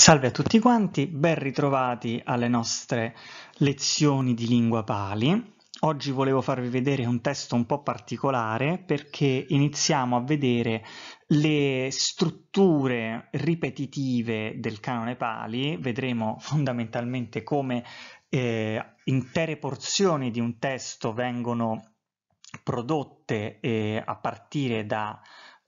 Salve a tutti quanti, ben ritrovati alle nostre lezioni di lingua pali. Oggi volevo farvi vedere un testo un po' particolare perché iniziamo a vedere le strutture ripetitive del canone pali, vedremo fondamentalmente come eh, intere porzioni di un testo vengono prodotte eh, a partire da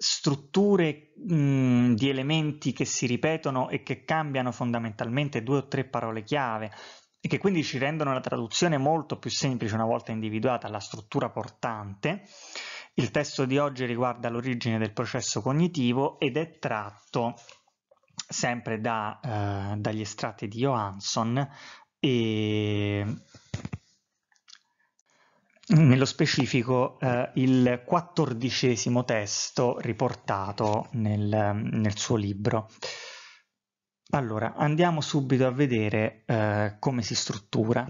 strutture mh, mm, di elementi che si ripetono e che cambiano fondamentalmente due o tre parole chiave e che quindi ci rendono la traduzione molto più semplice una volta individuata la struttura portante. Il testo di oggi riguarda l'origine del processo cognitivo ed è tratto sempre da, eh, dagli estratti di Johansson e nello specifico eh, il quattordicesimo testo riportato nel, nel, suo libro. Allora, andiamo subito a vedere eh, come si struttura.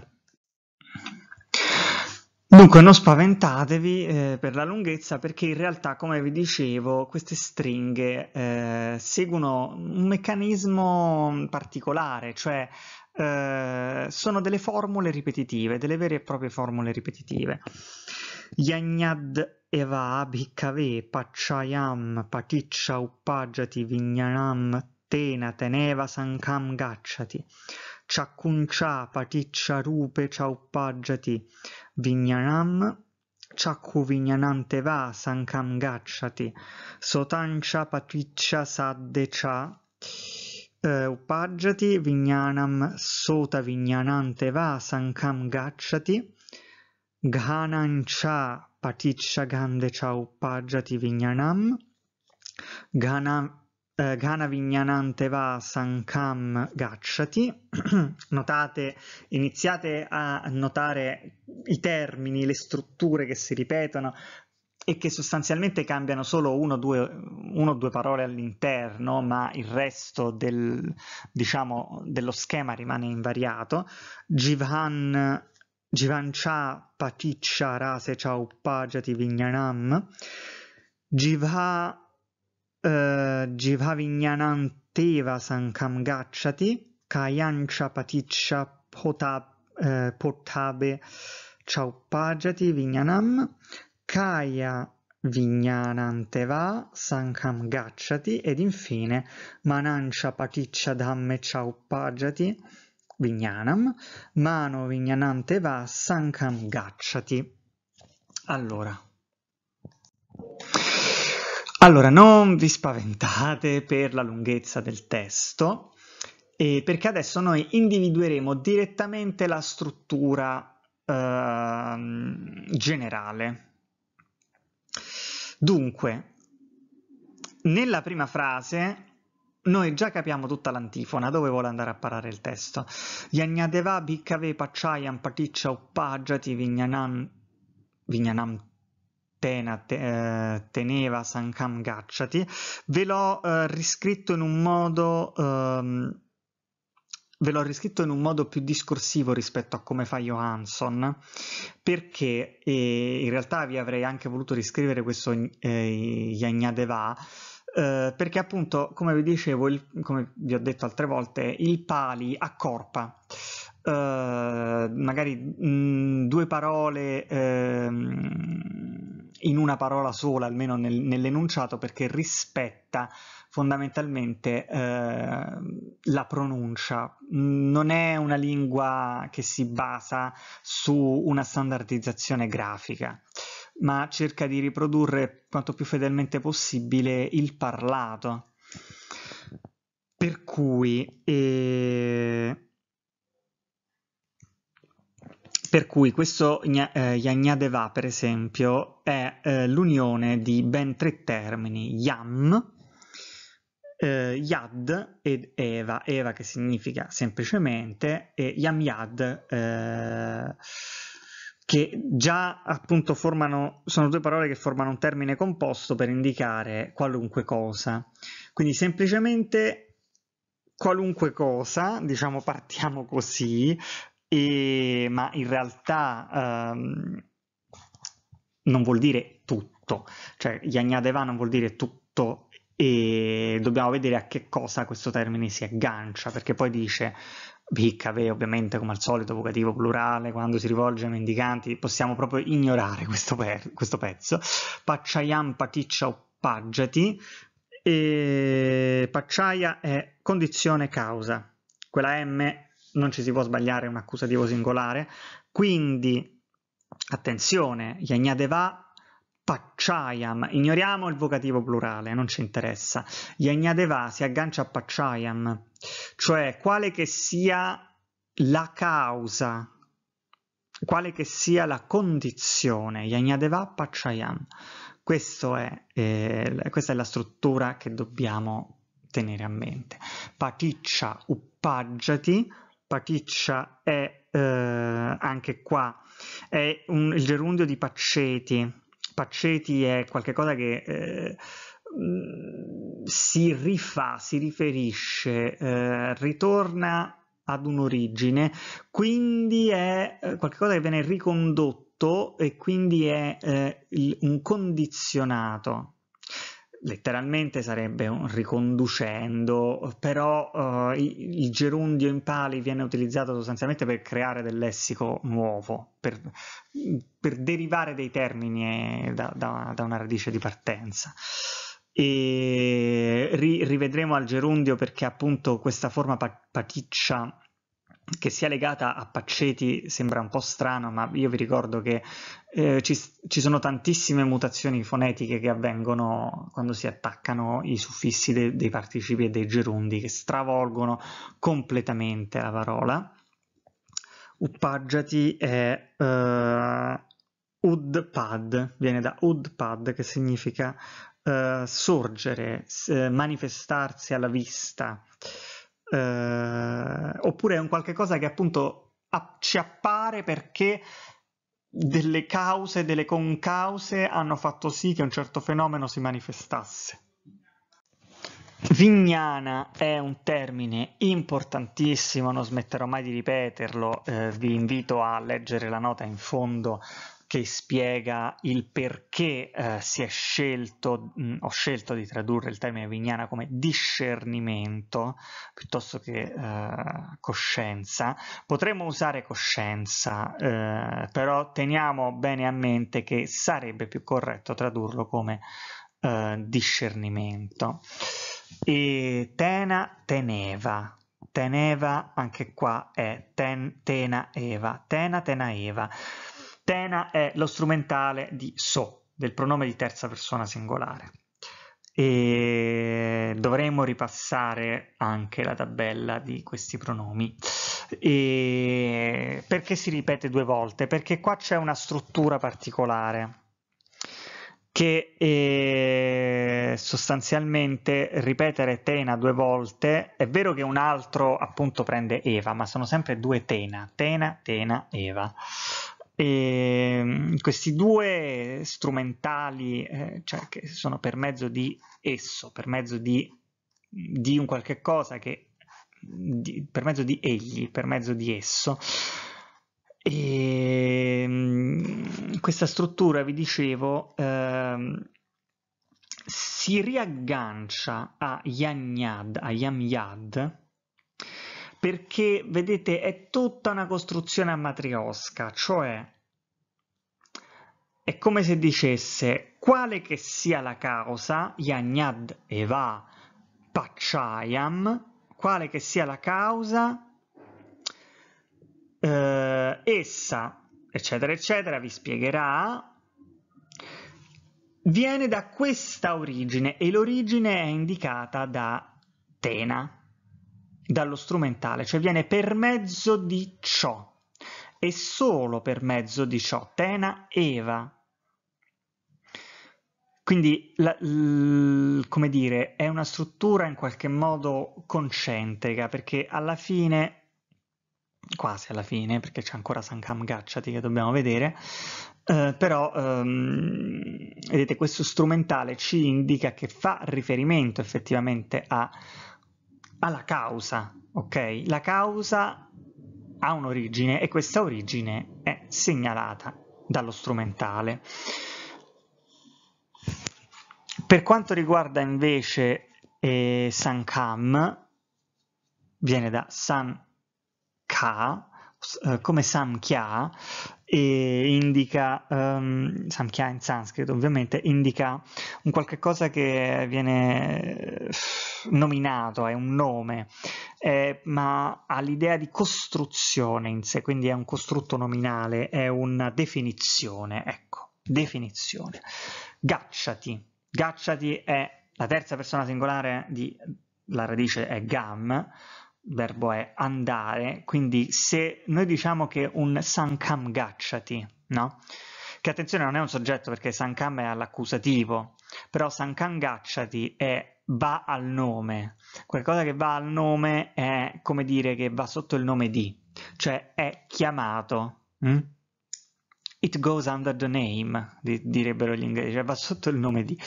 Dunque, non spaventatevi eh, per la lunghezza perché in realtà, come vi dicevo, queste stringhe eh, seguono un meccanismo particolare, cioè eh, sono delle formule ripetitive, delle vere e proprie formule ripetitive. Yagnad evabi kave pachayam paticcia uppaggiati vignanam tena teneva sankam gacciati. Chakuncha paticcia rupe chaupaggiati vignanam Chakku vignanante teva sankam gacciati. Sotancha paticcia sadde cha eh, uppaggiati, vignanam sota vignanante va sankam gacciati, ghanan cha paticcia gande cha uppaggiati vignanam, ghanam eh, Vignanante va Sankam Gacciati. Notate, iniziate a notare i termini, le strutture che si ripetono e che sostanzialmente cambiano solo uno o due, uno, due parole all'interno, ma il resto del, diciamo, dello schema rimane invariato. Jivan, Jivancha Paticcia Rase Chaupajati Vignanam, Jivha, eh, Jivha Vignanam Teva Sankam Gacciati, Kayancha Paticcia Potab, eh, Potabe Chaupajati Vignanam, Kaya Vignananteva Sankham Gacciati ed infine Manancia Paticcia Dhamme Chaupajati Vignanam Mano Vignanante Va, Sankham Gacciati. Allora. Allora, non vi spaventate per la lunghezza del testo, eh, perché adesso noi individueremo direttamente la struttura eh, generale Dunque, nella prima frase noi già capiamo tutta l'antifona, dove vuole andare a parare il testo. Yagnadeva bhikkave pachayan paticcia uppajati vignanan, vignanan tena te, eh, teneva sankam gacciati. Ve l'ho eh, riscritto in un modo... Ehm, ve l'ho riscritto in un modo più discorsivo rispetto a come fa Johansson, perché eh, in realtà vi avrei anche voluto riscrivere questo eh, Yagnadeva. Eh, perché appunto, come vi dicevo, il, come vi ho detto altre volte, il pali accorpa. Eh, magari mh, mm, due parole ehm, in una parola sola, almeno nel, nell'enunciato, perché rispetta fondamentalmente eh, la pronuncia. Non è una lingua che si basa su una standardizzazione grafica, ma cerca di riprodurre quanto più fedelmente possibile il parlato. Per cui, eh, per cui questo eh, Yagnadeva, per esempio, è eh, l'unione di ben tre termini, yam, eh, Yad ed Eva, Eva che significa semplicemente e Yam Yad eh, che già appunto formano, sono due parole che formano un termine composto per indicare qualunque cosa. Quindi semplicemente qualunque cosa, diciamo partiamo così, e, ma in realtà ehm, non vuol dire tutto, cioè Yagnadeva non vuol dire tutto e dobbiamo vedere a che cosa questo termine si aggancia, perché poi dice piccave, ovviamente come al solito vocativo plurale quando si rivolge ai mendicanti possiamo proprio ignorare questo, per, questo pezzo Pacciayam paticcia oppaggiati e pacciaia è condizione causa quella M non ci si può sbagliare è un accusativo singolare quindi attenzione gli va Pacciaiam, ignoriamo il vocativo plurale, non ci interessa. Yagnadeva si aggancia a Pacciaiam, cioè quale che sia la causa, quale che sia la condizione. Yagnadeva Pacciaiam. È, eh, questa è la struttura che dobbiamo tenere a mente. Paticcia uppaggiati, paticcia è eh, anche qua, è un, il gerundio di pacceti, Spacceti è qualcosa che eh, mm, si rifà, si riferisce, eh, ritorna ad un'origine, quindi è eh, qualcosa che viene ricondotto e quindi è eh, il, un condizionato letteralmente sarebbe un riconducendo, però uh, il gerundio in pali viene utilizzato sostanzialmente per creare del lessico nuovo, per, per derivare dei termini eh, da, da, da, una radice di partenza. E ri, rivedremo al gerundio perché appunto questa forma paticcia che sia legata a Paceti sembra un po' strano, ma io vi ricordo che eh, ci, ci, sono tantissime mutazioni fonetiche che avvengono quando si attaccano i suffissi de, dei participi e dei gerundi, che stravolgono completamente la parola. Uppaggiati è uh, eh, udpad, viene da udpad che significa uh, sorgere, manifestarsi alla vista eh, oppure è un qualche cosa che appunto a- ci appare perché delle cause, delle concause hanno fatto sì che un certo fenomeno si manifestasse. Vignana è un termine importantissimo, non smetterò mai di ripeterlo, eh, vi invito a leggere la nota in fondo che spiega il perché eh, si è scelto, mh, mm, ho scelto di tradurre il termine vignana come discernimento piuttosto che eh, coscienza. Potremmo usare coscienza, eh, però teniamo bene a mente che sarebbe più corretto tradurlo come eh, discernimento. E tena teneva, teneva anche qua è ten, tena eva, tena tena eva. Tena è lo strumentale di so, del pronome di terza persona singolare. E dovremmo ripassare anche la tabella di questi pronomi. E perché si ripete due volte? Perché qua c'è una struttura particolare che eh, sostanzialmente ripetere Tena due volte, è vero che un altro appunto prende Eva, ma sono sempre due Tena, Tena, Tena, Eva. E ehm, questi due strumentali, eh, cioè che sono per mezzo di esso, per mezzo di, di un qualche cosa che, di, per mezzo di egli, per mezzo di esso. E ehm, questa struttura, vi dicevo, eh, si riaggancia a Yanyad, a Yamyad, perché vedete è tutta una costruzione a matriosca, cioè è come se dicesse quale che sia la causa, Yagnad Eva Pachayam, quale che sia la causa, eh, essa, eccetera, eccetera, vi spiegherà, viene da questa origine e l'origine è indicata da Tena dallo strumentale, cioè viene per mezzo di ciò, e solo per mezzo di ciò, Tena Eva. Quindi, la, l, come dire, è una struttura in qualche modo concentrica, perché alla fine, quasi alla fine, perché c'è ancora Sankam Gacciati che dobbiamo vedere, eh, però, ehm, vedete, questo strumentale ci indica che fa riferimento effettivamente a alla causa, ok? La causa ha un'origine e questa origine è segnalata dallo strumentale. Per quanto riguarda invece eh, Sankam, viene da San Ka, eh, come Samkhya, e indica, um, ehm, Samkhya in sanscrito ovviamente, indica un qualche cosa che viene eh, nominato, è un nome, eh, ma ha l'idea di costruzione in sé, quindi è un costrutto nominale, è una definizione, ecco, definizione. Gacciati, gacciati è la terza persona singolare di, la radice è gam, il verbo è andare, quindi se noi diciamo che un sankam gacciati, no? Che attenzione non è un soggetto perché sankam è all'accusativo, però sankam gacciati è va al nome, qualcosa che va al nome è come dire che va sotto il nome di, cioè è chiamato. Hm? It goes under the name, direbbero gli inglesi, cioè va sotto il nome di.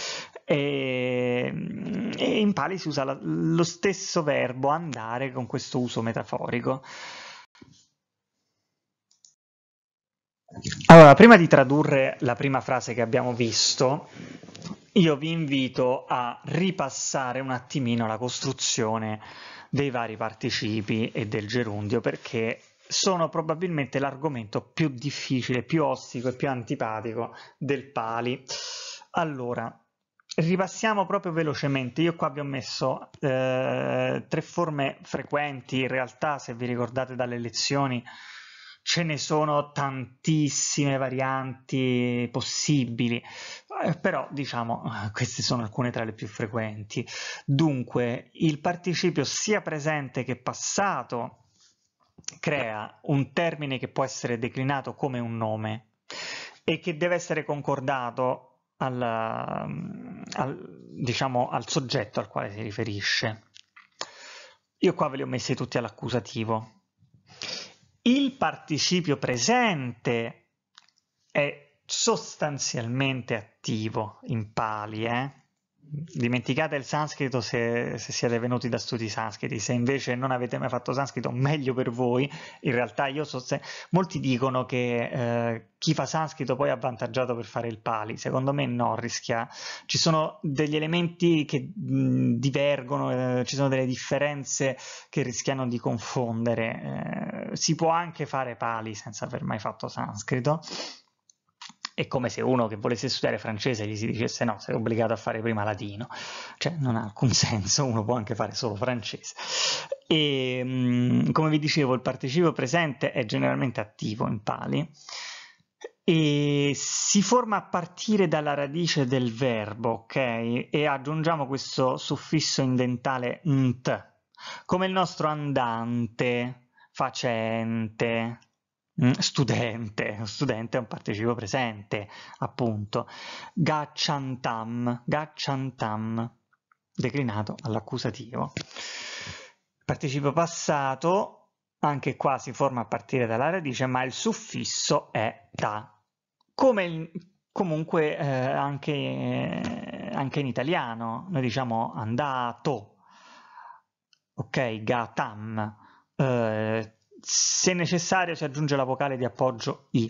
E, e in Pali si usa la, lo stesso verbo andare con questo uso metaforico. Allora, prima di tradurre la prima frase che abbiamo visto, io vi invito a ripassare un attimino la costruzione dei vari participi e del gerundio perché sono probabilmente l'argomento più difficile, più ostico e più antipatico del Pali. Allora, ripassiamo proprio velocemente. Io qua vi ho messo eh, tre forme frequenti, in realtà se vi ricordate dalle lezioni ce ne sono tantissime varianti possibili, eh, però diciamo eh, queste sono alcune tra le più frequenti. Dunque, il participio sia presente che passato crea un termine che può essere declinato come un nome e che deve essere concordato alla, mm, al, diciamo, al soggetto al quale si riferisce. Io qua ve li ho messi tutti all'accusativo. Il participio presente è sostanzialmente attivo in pali, eh? dimenticate il sanscrito se, se, siete venuti da studi sanscriti, se invece non avete mai fatto sanscrito, meglio per voi. In realtà io so se... molti dicono che eh, chi fa sanscrito poi è avvantaggiato per fare il pali, secondo me no, rischia. Ci sono degli elementi che mh, divergono, eh, ci sono delle differenze che rischiano di confondere. Eh, si può anche fare pali senza aver mai fatto sanscrito è come se uno che volesse studiare francese gli si dicesse no, sei obbligato a fare prima latino, cioè non ha alcun senso, uno può anche fare solo francese. E ehm, come vi dicevo, il participio presente è generalmente attivo in pali e si forma a partire dalla radice del verbo, ok? E aggiungiamo questo suffisso indentale nt, come il nostro andante, facente, Mm, studente, studente è un partecipo presente, appunto. Gacciantam, gacciantam, declinato all'accusativo. Partecipo passato, anche qua si forma a partire dalla radice, ma il suffisso è ta. Come il, comunque eh, anche, eh, anche in italiano, noi diciamo andato, ok, gatam, eh, se necessario si aggiunge la vocale di appoggio I.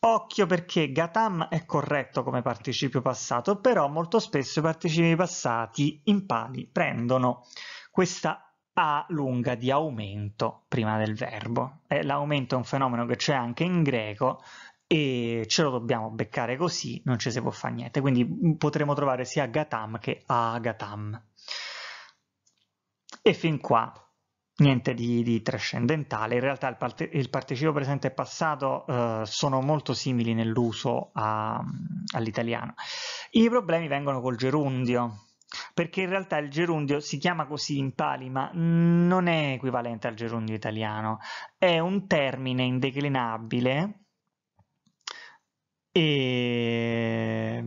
Occhio perché Gatam è corretto come participio passato, però molto spesso i participi passati in impali prendono questa A lunga di aumento prima del verbo. Eh, l'aumento è un fenomeno che c'è anche in greco e ce lo dobbiamo beccare così, non ci si può fare niente, quindi mm, potremo trovare sia Gatam che Agatam. E fin qua niente di, di, trascendentale. In realtà il, parte, il participio presente e passato eh, sono molto simili nell'uso all'italiano. I problemi vengono col gerundio, perché in realtà il gerundio si chiama così in pali, ma non è equivalente al gerundio italiano, è un termine indeclinabile e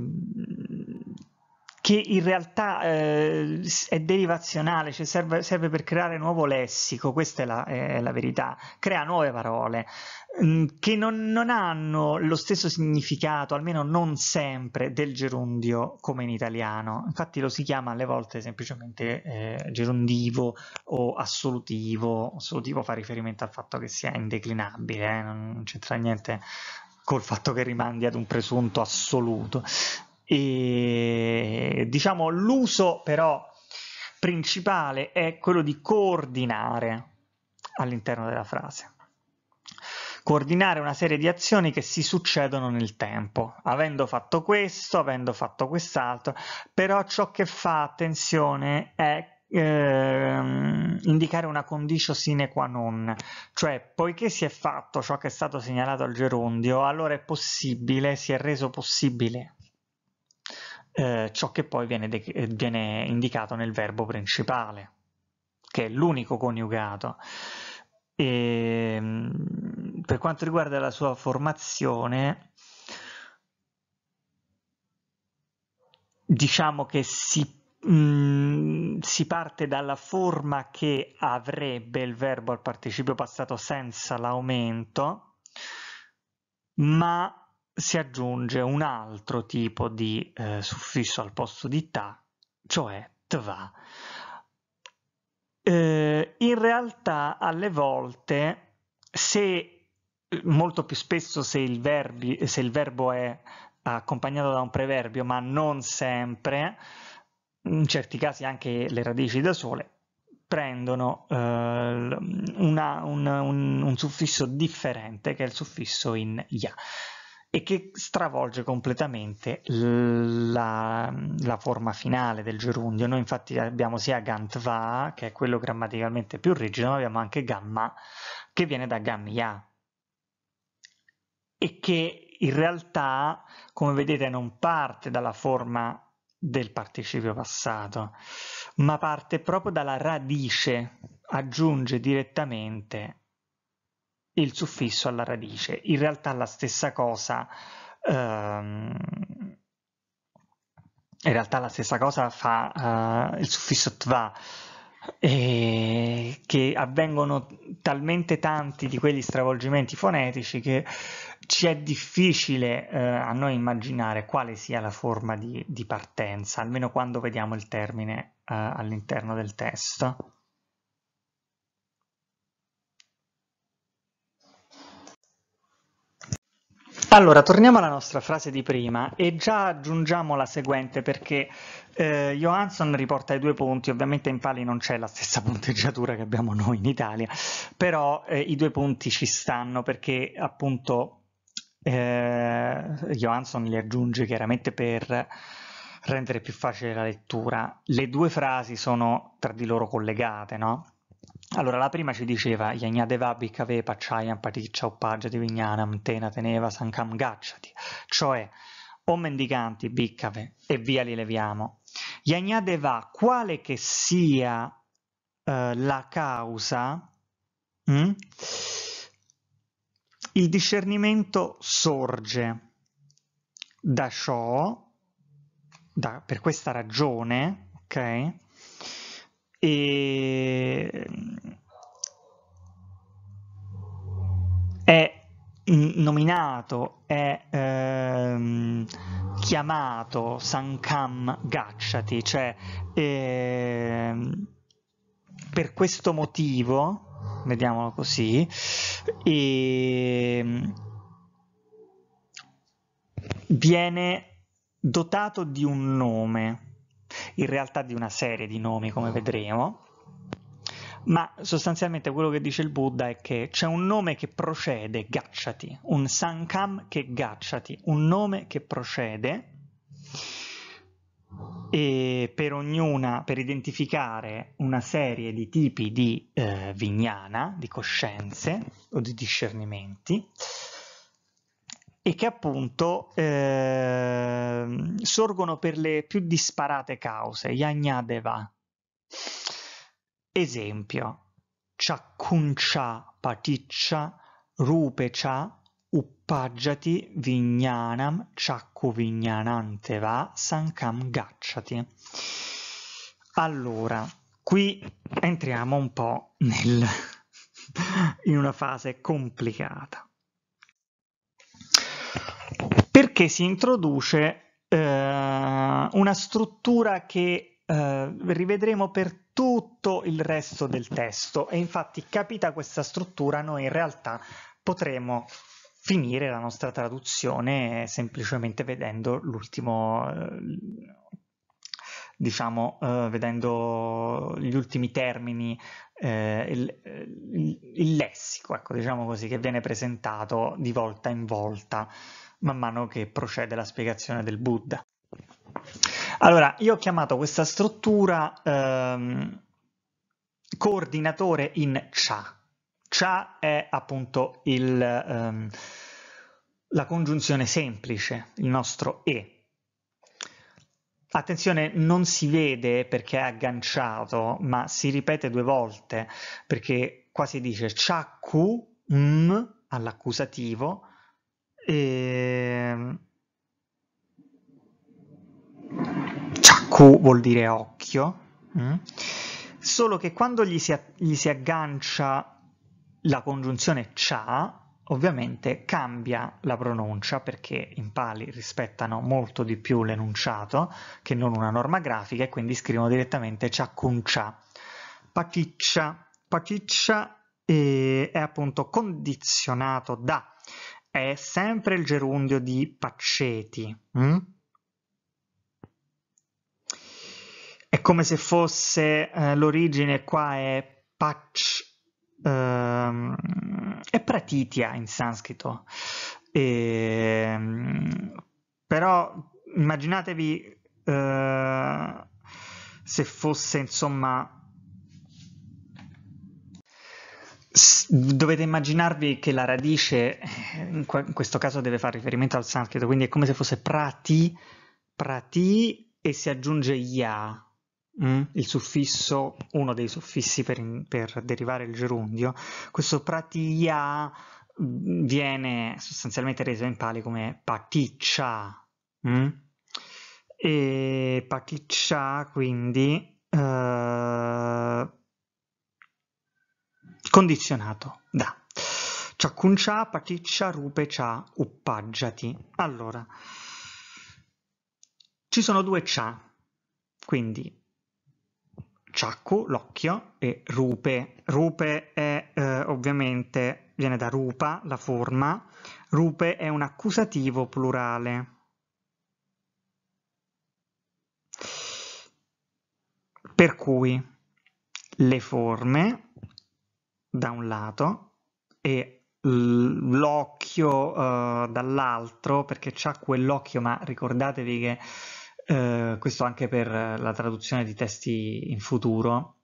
che in realtà eh, è derivazionale, cioè serve, serve, per creare nuovo lessico, questa è la, è la verità, crea nuove parole mm, che non, non, hanno lo stesso significato, almeno non sempre, del gerundio come in italiano. Infatti lo si chiama alle volte semplicemente eh, gerundivo o assolutivo, assolutivo fa riferimento al fatto che sia indeclinabile, eh? non, non c'entra niente col fatto che rimandi ad un presunto assoluto. E, diciamo l'uso però principale è quello di coordinare all'interno della frase. Coordinare una serie di azioni che si succedono nel tempo. Avendo fatto questo, avendo fatto quest'altro, però ciò che fa attenzione è Ehm, indicare una condicio sine qua non, cioè poiché si è fatto ciò che è stato segnalato al gerundio allora è possibile, si è reso possibile eh, ciò che poi viene, de- eh, viene indicato nel verbo principale, che è l'unico coniugato. E, ehm, per quanto riguarda la sua formazione, diciamo che si, mh, mm, si, parte dalla forma che avrebbe il verbo al participio passato senza l'aumento, ma si aggiunge un altro tipo di eh, suffisso al posto di ta, cioè tva. Eh, in realtà alle volte, se molto più spesso se il, verbi, se il verbo è accompagnato da un preverbio, ma non sempre, in certi casi anche le radici da sole, prendono eh, una, un, un, un suffisso differente che è il suffisso in ya e che stravolge completamente la, la forma finale del gerundio. Noi infatti abbiamo sia Gantva, che è quello grammaticalmente più rigido, ma abbiamo anche Gamma, che viene da Gamma e che in realtà, come vedete, non parte dalla forma del participio passato, ma parte proprio dalla radice, aggiunge direttamente il suffisso alla radice. In realtà la stessa cosa, ehm, in realtà la stessa cosa fa eh, il suffisso tva, eh, che avvengono talmente tanti di quegli stravolgimenti fonetici che ci è difficile eh, a noi immaginare quale sia la forma di, di partenza, almeno quando vediamo il termine eh, all'interno del testo. Allora, torniamo alla nostra frase di prima e già aggiungiamo la seguente perché eh, Johansson riporta i due punti, ovviamente in Pali non c'è la stessa punteggiatura che abbiamo noi in Italia, però eh, i due punti ci stanno perché appunto eh, Johansson li aggiunge chiaramente per rendere più facile la lettura. Le due frasi sono tra di loro collegate, no? Allora, la prima ci diceva Yagnadevabhi Kave Pacciayan Paticcia Uppaggia Divignanam Tena Teneva Sankam Gacciati, cioè o mendicanti, biccave, e via li leviamo. Yagnadeva, quale che sia eh, la causa, mh? Mm, il discernimento sorge da ciò, da, per questa ragione, ok? E è nominato, è ehm, chiamato Sankam Gacciati, cioè ehm, per questo motivo, vediamolo così, ehm, viene dotato di un nome, in realtà di una serie di nomi come vedremo, ma sostanzialmente quello che dice il Buddha è che c'è un nome che procede, gacciati, un sankham che gacciati, un nome che procede e per ognuna, per identificare una serie di tipi di eh, vignana, di coscienze o di discernimenti, e che appunto eh, sorgono per le più disparate cause, Yagnadeva, Esempio: Chakkuncha paticca uppaggiati vignanam vijnanam chakku va sankam gacciati. Allora, qui entriamo un po' nel, in una fase complicata. Perché si introduce eh, una struttura che eh, rivedremo per tutto il resto del testo e infatti capita questa struttura noi in realtà potremo finire la nostra traduzione eh, semplicemente vedendo l'ultimo eh, diciamo eh, vedendo gli ultimi termini eh, il, il, il, lessico ecco diciamo così che viene presentato di volta in volta man mano che procede la spiegazione del Buddha allora, io ho chiamato questa struttura ehm, coordinatore in CHA. CHA è appunto il, ehm, la congiunzione semplice, il nostro E. Attenzione, non si vede perché è agganciato, ma si ripete due volte, perché qua si dice CHA Q, M all'accusativo, e ehm, vuol dire occhio, mh? Mm? solo che quando gli si, gli si aggancia la congiunzione CHA, ovviamente cambia la pronuncia perché in pali rispettano molto di più l'enunciato che non una norma grafica e quindi scrivono direttamente ciacuncia. Paciccia, paciccia eh, è appunto condizionato da, è sempre il gerundio di paceti. Hm? È come se fosse eh, l'origine qua è Pach, ehm, è Pratitya in sanscrito. E, ehm, però immaginatevi eh, se fosse insomma dovete immaginarvi che la radice eh, in, questo caso deve fare riferimento al sanscrito quindi è come se fosse prati prati e si aggiunge ya mm, il suffisso, uno dei suffissi per, in, per derivare il gerundio, questo pratia mm, viene sostanzialmente reso in pali come paticcia. Mm? E paticcia quindi eh, condizionato da. Ciacuncia, paticcia, rupe, cha, uppaggiati. Allora, ci sono due cha, quindi Ciacco, l'occhio, e rupe. Rupe è eh, ovviamente, viene da rupa, la forma. Rupe è un accusativo plurale. Per cui le forme da un lato e l'occhio eh, dall'altro, perché c'ha quell'occhio, ma ricordatevi che eh, questo anche per la traduzione di testi in futuro,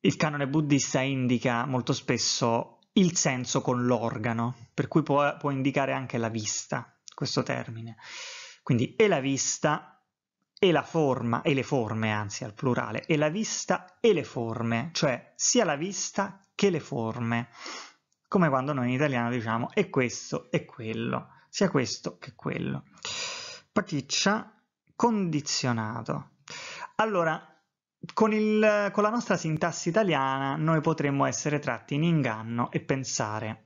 il canone buddista indica molto spesso il senso con l'organo, per cui può, può indicare anche la vista, questo termine. Quindi e la vista e la forma, e le forme anzi al plurale, e la vista e le forme, cioè sia la vista che le forme, come quando noi in italiano diciamo e questo e quello, sia questo che quello paticcia condizionato. Allora, con, il, con la nostra sintassi italiana noi potremmo essere tratti in inganno e pensare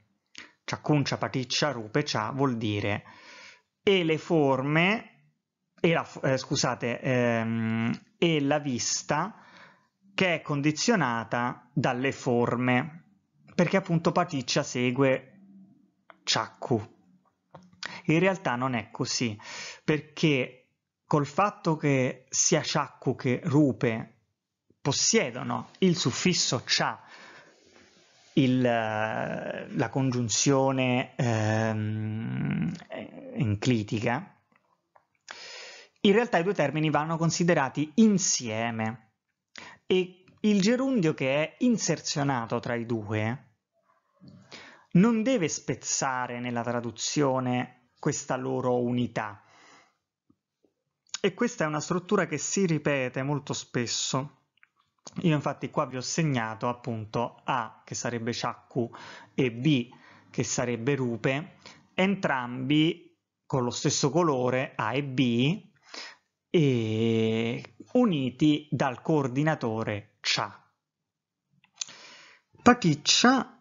ciaccuncia, paticcia, rupe, cia vuol dire e le forme, e la, eh, scusate, ehm, e la vista che è condizionata dalle forme, perché appunto paticcia segue ciacu, in realtà non è così, perché col fatto che sia Ciaccu che Rupe possiedono il suffisso Cia, il, eh, la congiunzione ehm, enclitica, in realtà i due termini vanno considerati insieme e il gerundio che è inserzionato tra i due non deve spezzare nella traduzione questa loro unità. E questa è una struttura che si ripete molto spesso. Io infatti qua vi ho segnato appunto A che sarebbe Shakku e B che sarebbe Rupe, entrambi con lo stesso colore A e B e uniti dal coordinatore Cha. Paticcia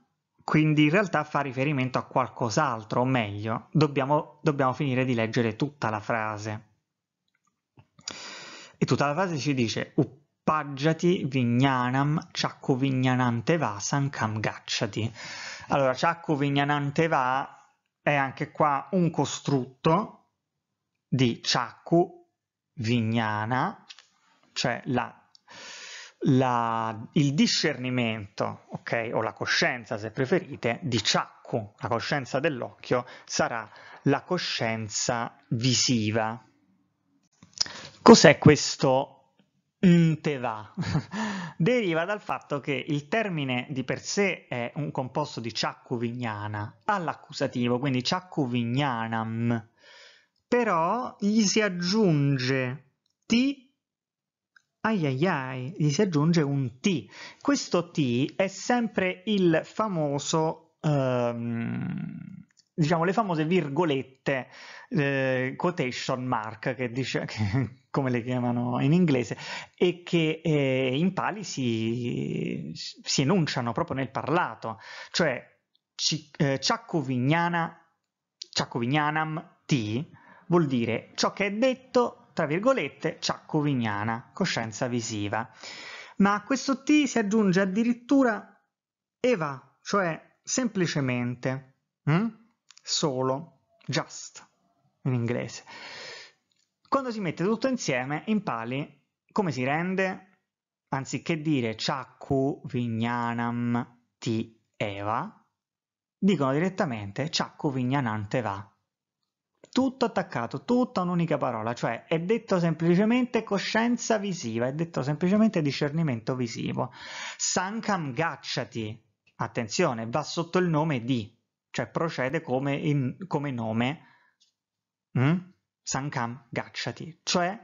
quindi in realtà fa riferimento a qualcos'altro, o meglio, dobbiamo, dobbiamo finire di leggere tutta la frase. E tutta la frase ci dice Uppaggiati vignanam ciacco vignanante va sankam gacciati. Allora, ciacco vignanante va è anche qua un costrutto di ciacco vignana, cioè la la, il discernimento, ok, o la coscienza se preferite, di Chakku, la coscienza dell'occhio, sarà la coscienza visiva. Cos'è questo nteva? Deriva dal fatto che il termine di per sé è un composto di Chakku Vignana all'accusativo, quindi Chakku Vignanam, però gli si aggiunge ti ai ai ai, gli si aggiunge un T. Questo T è sempre il famoso, ehm, diciamo, le famose virgolette, eh, quotation mark, che dice, che, come le chiamano in inglese, e che eh, in pali si, si, enunciano proprio nel parlato, cioè ci, eh, T vuol dire ciò che è detto tra virgolette, ciaccovignana, coscienza visiva. Ma a questo T si aggiunge addirittura Eva, cioè semplicemente, hm? solo, just, in inglese. Quando si mette tutto insieme, impali come si rende, anziché dire ciaccu vignanam ti eva, dicono direttamente ciaccu vignanante va tutto attaccato, tutta un'unica parola, cioè è detto semplicemente coscienza visiva, è detto semplicemente discernimento visivo. Sankam gacciati, attenzione, va sotto il nome di, cioè procede come, in, come nome mm? Sankam gacciati, cioè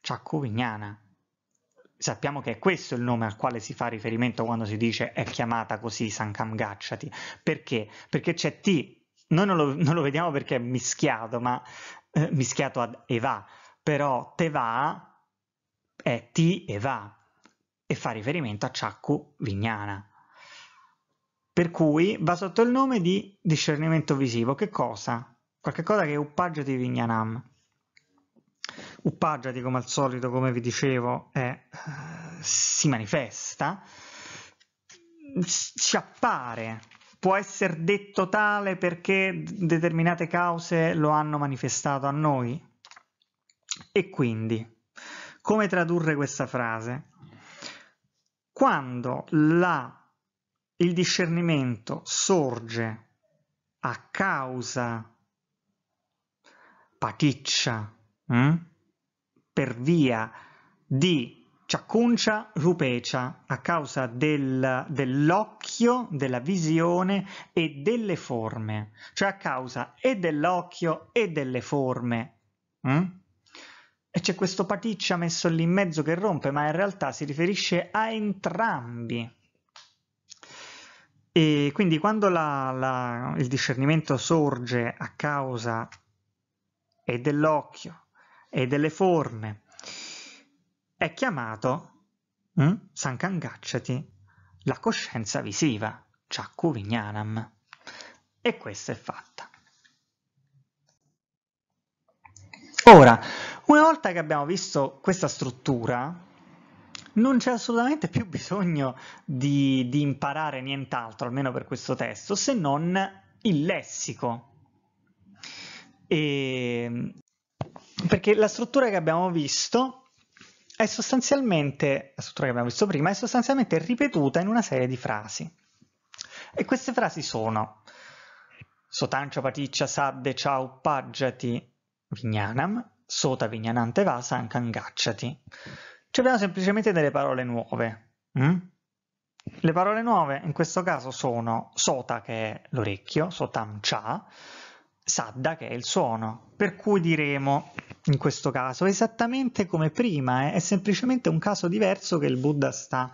Ciaccuvignana. Sappiamo che è questo il nome al quale si fa riferimento quando si dice è chiamata così Sankam gacciati. Perché? Perché c'è T noi non lo, non lo, vediamo perché è mischiato, ma eh, mischiato ad Eva, però te va è Ti Eva e fa riferimento a Ciaccu Vignana. Per cui va sotto il nome di discernimento visivo. Che cosa? Qualche cosa che è Uppaggiati Vignanam. Uppaggiati, come al solito, come vi dicevo, è, eh, si manifesta, si appare può essere detto tale perché determinate cause lo hanno manifestato a noi. E quindi, come tradurre questa frase? Quando la, il discernimento sorge a causa paticcia, mh? Hm? per via di Ciaccuncia rupecia a causa del, dell'occhio, della visione e delle forme, cioè a causa e dell'occhio e delle forme. Mm? E c'è questo paticcia messo lì in mezzo che rompe, ma in realtà si riferisce a entrambi. E quindi quando la, la, il discernimento sorge a causa e dell'occhio e delle forme è chiamato hm, mm, Sankangacciati la coscienza visiva, Chakku Vignanam. E questa è fatta. Ora, una volta che abbiamo visto questa struttura, non c'è assolutamente più bisogno di, di imparare nient'altro, almeno per questo testo, se non il lessico. E... Perché la struttura che abbiamo visto è sostanzialmente, la struttura che abbiamo visto prima, è sostanzialmente ripetuta in una serie di frasi. E queste frasi sono Sotancia paticcia sadde ciao paggiati vignanam, sota vignanante vasa cangacciati. Ci abbiamo semplicemente delle parole nuove. Mm? Le parole nuove in questo caso sono sota che è l'orecchio, sotam cha, sadda che è il suono, per cui diremo in questo caso esattamente come prima, eh? è semplicemente un caso diverso che il Buddha sta,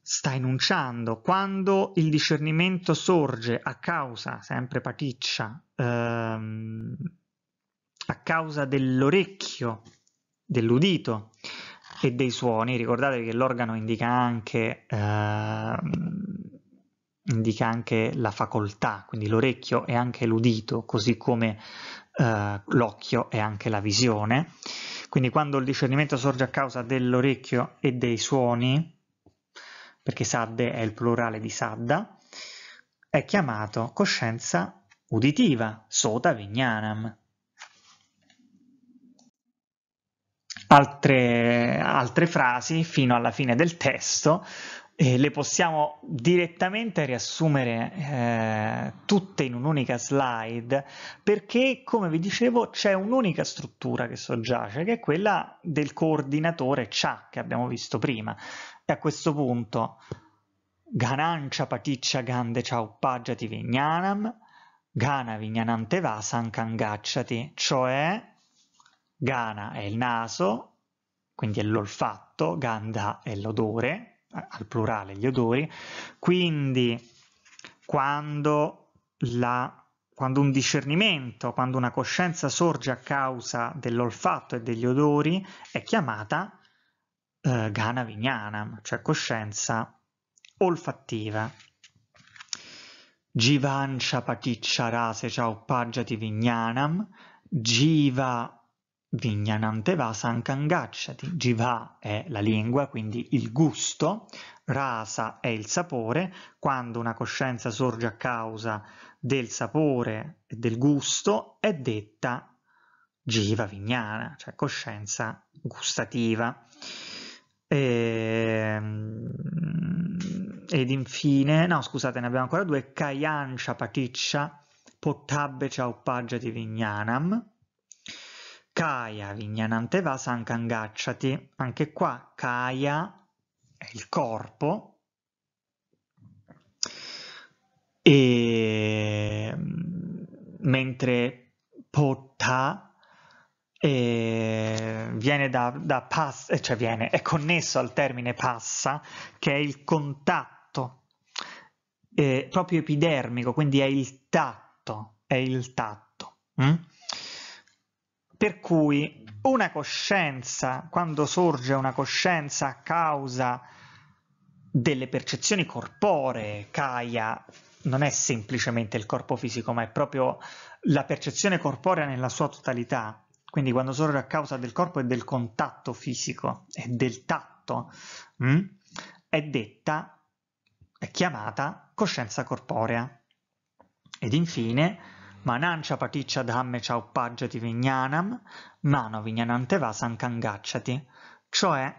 sta enunciando. Quando il discernimento sorge a causa, sempre paticcia, ehm, a causa dell'orecchio, dell'udito e dei suoni, ricordatevi che l'organo indica anche... Ehm, indica anche la facoltà, quindi l'orecchio è anche l'udito, così come eh, l'occhio è anche la visione. Quindi quando il discernimento sorge a causa dell'orecchio e dei suoni, perché sadde è il plurale di sadda, è chiamato coscienza uditiva, sota vignanam. Altre, altre frasi fino alla fine del testo eh, le possiamo direttamente riassumere eh, tutte in un'unica slide perché come vi dicevo c'è un'unica struttura che soggiace che è quella del coordinatore CHA che abbiamo visto prima e a questo punto Ganancia Paticcia Gande Chauppaggiati Vignanam Gana Vignanante Vasan Kangacciati cioè Gana è il naso quindi è l'olfatto, Ganda è l'odore al plurale gli odori, quindi quando, la, quando un discernimento, quando una coscienza sorge a causa dell'olfatto e degli odori è chiamata eh, Gana Vignanam, cioè coscienza olfattiva. Jivancia paticcia rase ciao paggiati vignanam, jiva Vignananteva sankangacciati, jiva è la lingua, quindi il gusto, rasa è il sapore, quando una coscienza sorge a causa del sapore e del gusto è detta jiva vignana, cioè coscienza gustativa. E, ehm, ed infine, no scusate ne abbiamo ancora due, kayancia paticcia pottabbe chaupaggia di vignanam, Kaya Vignananteva Sankangacciati, anche qua Kaya è il corpo e mm, mentre Potta eh, viene da, da pass, eh, cioè viene, è connesso al termine passa, che è il contatto eh, proprio epidermico, quindi è il tatto, è il tatto. Hm? Per cui una coscienza, quando sorge una coscienza a causa delle percezioni corporee, Kaya non è semplicemente il corpo fisico, ma è proprio la percezione corporea nella sua totalità, quindi quando sorge a causa del corpo e del contatto fisico e del tatto, mh, mm, è detta, è chiamata coscienza corporea. Ed infine Manancia paticcia dhamme chauppaggati vignanam, mano vignananteva sankangaccati. Cioè,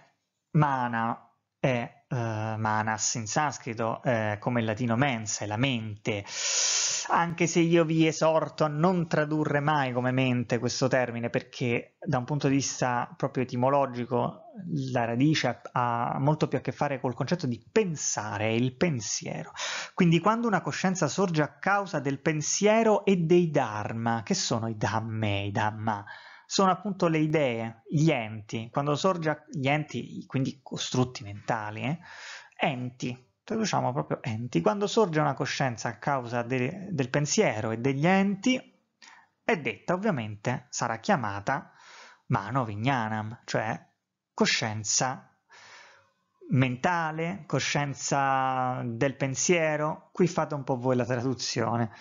mana è eh, manas in sanscrito, eh, come in latino mensa, è la mente, anche se io vi esorto a non tradurre mai come mente questo termine, perché da un punto di vista proprio etimologico la radice ha molto più a che fare col concetto di pensare, il pensiero. Quindi quando una coscienza sorge a causa del pensiero e dei dharma, che sono i dhamme, i dhamma? sono appunto le idee, gli enti, quando sorge gli enti, quindi costrutti mentali, eh? enti, traduciamo proprio enti. Quando sorge una coscienza a causa de, del pensiero e degli enti, è detta ovviamente, sarà chiamata mano vignanam, cioè coscienza mentale, coscienza del pensiero, qui fate un po' voi la traduzione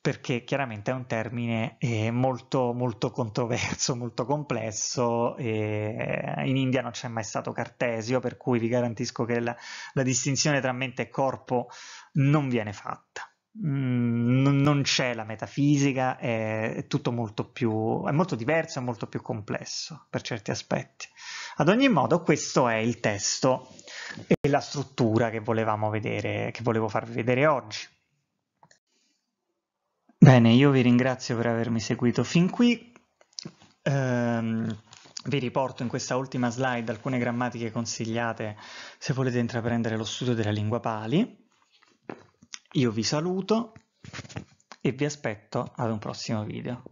perché chiaramente è un termine eh, molto, molto controverso, molto complesso. Eh, in India non c'è mai stato Cartesio, per cui vi garantisco che la, la distinzione tra mente e corpo non viene fatta. Mm, non c'è la metafisica, è, è tutto molto più, è molto diverso, è molto più complesso per certi aspetti. Ad ogni modo, questo è il testo e la struttura che volevamo vedere, che volevo farvi vedere oggi. Bene, io vi ringrazio per avermi seguito fin qui. Ehm, vi riporto in questa ultima slide alcune grammatiche consigliate se volete intraprendere lo studio della lingua pali. Io vi saluto e vi aspetto ad un prossimo video.